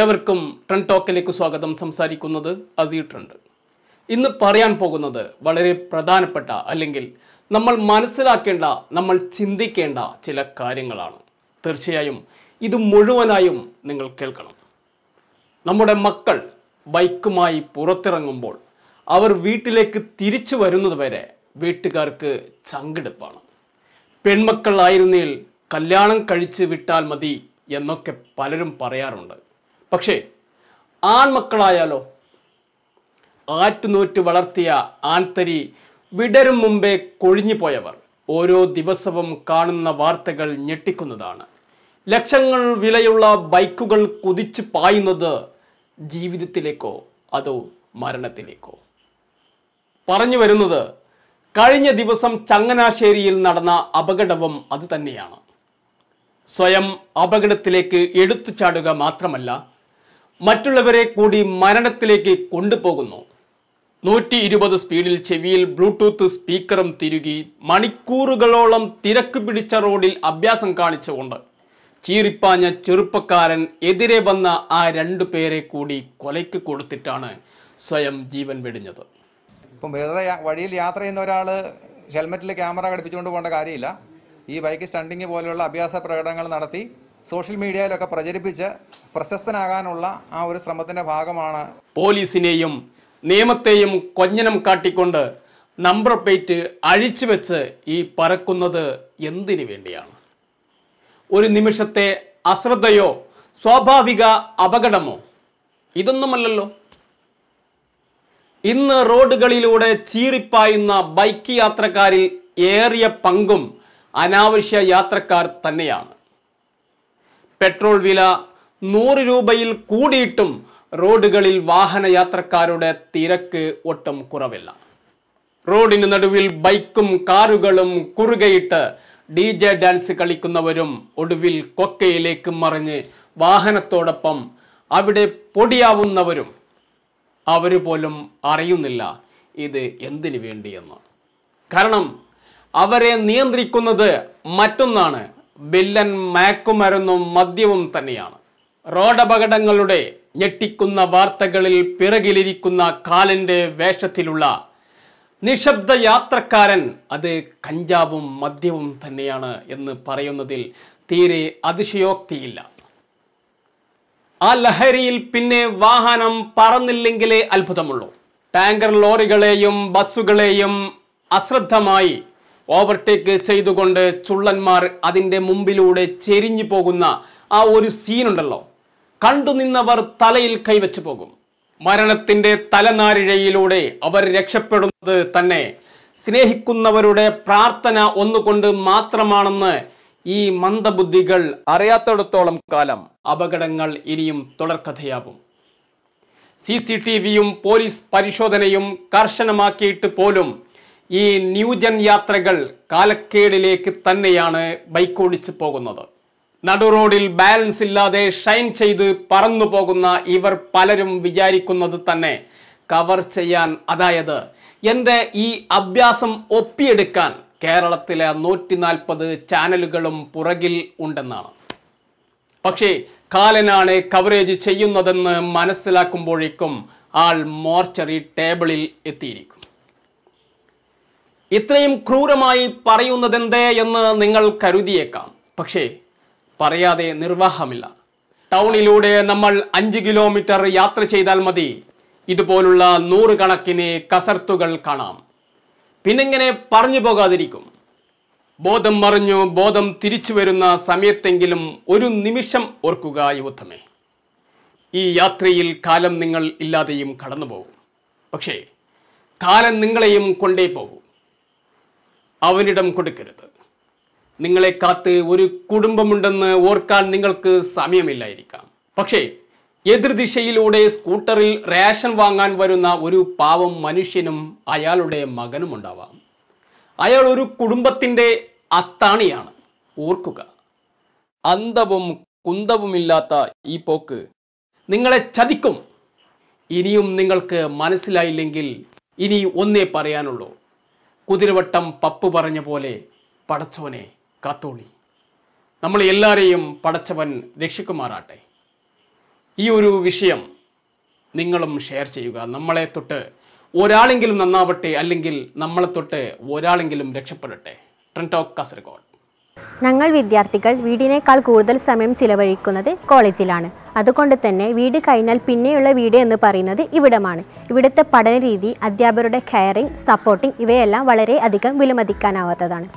ഏവർക്കും ട്രൺ ടോക്കിലേക്ക് സ്വാഗതം സംസാരിക്കുന്നത് അസീർ ട്രണ്ട് ഇന്ന് പറയാൻ പോകുന്നത് വളരെ പ്രധാനപ്പെട്ട അല്ലെങ്കിൽ നമ്മൾ മനസ്സിലാക്കേണ്ട നമ്മൾ ചിന്തിക്കേണ്ട ചില കാര്യങ്ങളാണ് തീർച്ചയായും ഇത് മുഴുവനായും നിങ്ങൾ കേൾക്കണം നമ്മുടെ മക്കൾ ബൈക്കുമായി പുറത്തിറങ്ങുമ്പോൾ അവർ വീട്ടിലേക്ക് തിരിച്ചു വരുന്നത് വരെ വീട്ടുകാർക്ക് ചങ്കെടുപ്പാണ് ആയിരുന്നേൽ കല്യാണം കഴിച്ച് വിട്ടാൽ മതി എന്നൊക്കെ പലരും പറയാറുണ്ട് പക്ഷേ ആൺമക്കളായാലോ ആറ്റുനൂറ്റ് വളർത്തിയ ആൺതരി വിടരും മുമ്പേ പോയവർ ഓരോ ദിവസവും കാണുന്ന വാർത്തകൾ ഞെട്ടിക്കുന്നതാണ് ലക്ഷങ്ങൾ വിലയുള്ള ബൈക്കുകൾ കുതിച്ചു പായുന്നത് ജീവിതത്തിലേക്കോ അതോ മരണത്തിലേക്കോ പറഞ്ഞു വരുന്നത് കഴിഞ്ഞ ദിവസം ചങ്ങനാശ്ശേരിയിൽ നടന്ന അപകടവും അതുതന്നെയാണ് സ്വയം അപകടത്തിലേക്ക് എടുത്തു ചാടുക മാത്രമല്ല മറ്റുള്ളവരെ കൂടി മരണത്തിലേക്ക് കൊണ്ടുപോകുന്നു നൂറ്റി ഇരുപത് സ്പീഡിൽ ചെവിയിൽ ബ്ലൂടൂത്ത് സ്പീക്കറും തിരുകി മണിക്കൂറുകളോളം തിരക്ക് പിടിച്ച റോഡിൽ അഭ്യാസം കാണിച്ചുകൊണ്ട് ചീറിപ്പാഞ്ഞ ചെറുപ്പക്കാരൻ എതിരെ വന്ന ആ രണ്ടു പേരെ കൂടി കൊലയ്ക്ക് കൊടുത്തിട്ടാണ് സ്വയം ജീവൻ വെടിഞ്ഞത് ഇപ്പം വെറുതെ വഴിയിൽ യാത്ര ചെയ്യുന്ന ഒരാൾ ഹെൽമെറ്റിൽ ക്യാമറ ഘടിപ്പിച്ചുകൊണ്ട് പോകേണ്ട കാര്യമില്ല ഈ ബൈക്ക് സ്റ്റണ്ടിങ് പോലെയുള്ള അഭ്യാസ പ്രകടനങ്ങൾ നടത്തി സോഷ്യൽ മീഡിയയിലൊക്കെ പ്രചരിപ്പിച്ച് പ്രശസ്തനാകാനുള്ള ആ ഒരു ശ്രമത്തിന്റെ ഭാഗമാണ് പോലീസിനെയും നിയമത്തെയും കൊഞ്ഞനം കാട്ടിക്കൊണ്ട് നമ്പർ പ്ലേറ്റ് അഴിച്ചു വെച്ച് ഈ പറക്കുന്നത് എന്തിനു വേണ്ടിയാണ് ഒരു നിമിഷത്തെ അശ്രദ്ധയോ സ്വാഭാവിക അപകടമോ ഇതൊന്നുമല്ലല്ലോ ഇന്ന് റോഡുകളിലൂടെ ചീറിപ്പായുന്ന ബൈക്ക് യാത്രക്കാരിൽ ഏറിയ പങ്കും അനാവശ്യ യാത്രക്കാർ തന്നെയാണ് പെട്രോൾ വില നൂറ് രൂപയിൽ കൂടിയിട്ടും റോഡുകളിൽ വാഹനയാത്രക്കാരുടെ തിരക്ക് ഒട്ടും കുറവില്ല റോഡിന് നടുവിൽ ബൈക്കും കാറുകളും കുറുകയിട്ട് ഡി ജെ ഡാൻസ് കളിക്കുന്നവരും ഒടുവിൽ കൊക്കയിലേക്ക് മറിഞ്ഞ് വാഹനത്തോടൊപ്പം അവിടെ പൊടിയാവുന്നവരും അവർ പോലും അറിയുന്നില്ല ഇത് എന്തിനു വേണ്ടിയെന്ന് കാരണം അവരെ നിയന്ത്രിക്കുന്നത് മറ്റൊന്നാണ് വില്ലൻ മയക്കുമരുന്നും മദ്യവും തന്നെയാണ് റോഡപകടങ്ങളുടെ ഞെട്ടിക്കുന്ന വാർത്തകളിൽ പിറകിലിരിക്കുന്ന കാലിൻ്റെ വേഷത്തിലുള്ള നിശബ്ദ യാത്രക്കാരൻ അത് കഞ്ചാവും മദ്യവും തന്നെയാണ് എന്ന് പറയുന്നതിൽ തീരെ അതിശയോക്തിയില്ല ആ ലഹരിയിൽ പിന്നെ വാഹനം പറന്നില്ലെങ്കിലേ അത്ഭുതമുള്ളൂ ടാങ്കർ ലോറികളെയും ബസ്സുകളെയും അശ്രദ്ധമായി ഓവർടേക്ക് ചെയ്തുകൊണ്ട് ചുള്ളന്മാർ അതിൻ്റെ മുമ്പിലൂടെ ചെരിഞ്ഞു പോകുന്ന ആ ഒരു സീനുണ്ടല്ലോ കണ്ടു നിന്നവർ തലയിൽ കൈവച്ചു പോകും മരണത്തിൻ്റെ തലനാരിഴയിലൂടെ അവർ രക്ഷപ്പെടുന്നത് തന്നെ സ്നേഹിക്കുന്നവരുടെ പ്രാർത്ഥന ഒന്നുകൊണ്ട് മാത്രമാണെന്ന് ഈ മന്ദബുദ്ധികൾ അറിയാത്തിടത്തോളം കാലം അപകടങ്ങൾ ഇനിയും തുടർക്കഥയാവും സി സി ടി വിയും പോലീസ് പരിശോധനയും കർശനമാക്കിയിട്ട് പോലും ഈ ന്യൂജൻ യാത്രകൾ കാലക്കേടിലേക്ക് തന്നെയാണ് ബൈക്ക് ഓടിച്ചു പോകുന്നത് നടു റോഡിൽ ബാലൻസ് ഇല്ലാതെ ഷൈൻ ചെയ്ത് പറന്നു പോകുന്ന ഇവർ പലരും വിചാരിക്കുന്നത് തന്നെ കവർ ചെയ്യാൻ അതായത് എൻ്റെ ഈ അഭ്യാസം ഒപ്പിയെടുക്കാൻ കേരളത്തിലെ നൂറ്റി നാൽപ്പത് ചാനലുകളും പുറകിൽ ഉണ്ടെന്നാണ് പക്ഷേ കാലനാണ് കവറേജ് ചെയ്യുന്നതെന്ന് മനസ്സിലാക്കുമ്പോഴേക്കും ആൾ മോർച്ചറി ടേബിളിൽ എത്തിയിരിക്കും ഇത്രയും ക്രൂരമായി പറയുന്നതെന്തേ എന്ന് നിങ്ങൾ കരുതിയേക്കാം പക്ഷേ പറയാതെ നിർവാഹമില്ല ടൗണിലൂടെ നമ്മൾ അഞ്ച് കിലോമീറ്റർ യാത്ര ചെയ്താൽ മതി ഇതുപോലുള്ള നൂറുകണക്കിന് കസർത്തുകൾ കാണാം പിന്നെങ്ങനെ പറഞ്ഞു പോകാതിരിക്കും ബോധം മറിഞ്ഞു ബോധം തിരിച്ചു വരുന്ന സമയത്തെങ്കിലും ഒരു നിമിഷം ഓർക്കുക യുദ്ധമേ ഈ യാത്രയിൽ കാലം നിങ്ങൾ ഇല്ലാതെയും കടന്നു പോകും പക്ഷേ കാലം നിങ്ങളെയും കൊണ്ടേ പോകും അവനിടം കൊടുക്കരുത് നിങ്ങളെ കാത്ത് ഒരു കുടുംബമുണ്ടെന്ന് ഓർക്കാൻ നിങ്ങൾക്ക് സമയമില്ലായിരിക്കാം പക്ഷേ എതിർദിശയിലൂടെ സ്കൂട്ടറിൽ റേഷൻ വാങ്ങാൻ വരുന്ന ഒരു പാവം മനുഷ്യനും അയാളുടെ മകനും ഉണ്ടാവാം അയാൾ ഒരു കുടുംബത്തിൻ്റെ അത്താണിയാണ് ഓർക്കുക അന്തവും കുന്തവുമില്ലാത്ത ഈ പോക്ക് നിങ്ങളെ ചതിക്കും ഇനിയും നിങ്ങൾക്ക് മനസ്സിലായില്ലെങ്കിൽ ഇനി ഒന്നേ പറയാനുള്ളൂ കുതിരവട്ടം പപ്പ് പറഞ്ഞ പോലെ പടച്ചവനെ കാത്തോളി നമ്മൾ എല്ലാവരെയും പടച്ചവൻ രക്ഷിക്കുമാറാട്ടെ ഈ ഒരു വിഷയം നിങ്ങളും ഷെയർ ചെയ്യുക നമ്മളെ തൊട്ട് ഒരാളെങ്കിലും നന്നാവട്ടെ അല്ലെങ്കിൽ നമ്മളെ തൊട്ട് ഒരാളെങ്കിലും രക്ഷപ്പെടട്ടെ ട്രെൻഡോക് കാസർഗോഡ് ഞങ്ങൾ വിദ്യാർത്ഥികൾ വീടിനേക്കാൾ കൂടുതൽ സമയം ചിലവഴിക്കുന്നത് കോളേജിലാണ് അതുകൊണ്ട് തന്നെ വീട് കഴിഞ്ഞാൽ പിന്നെയുള്ള വീട് എന്ന് പറയുന്നത് ഇവിടമാണ് ഇവിടുത്തെ പഠന രീതി അധ്യാപകരുടെ കെയറിംഗ് സപ്പോർട്ടിംഗ് ഇവയെല്ലാം വളരെ അധികം വിലമതിക്കാനാവാത്തതാണ്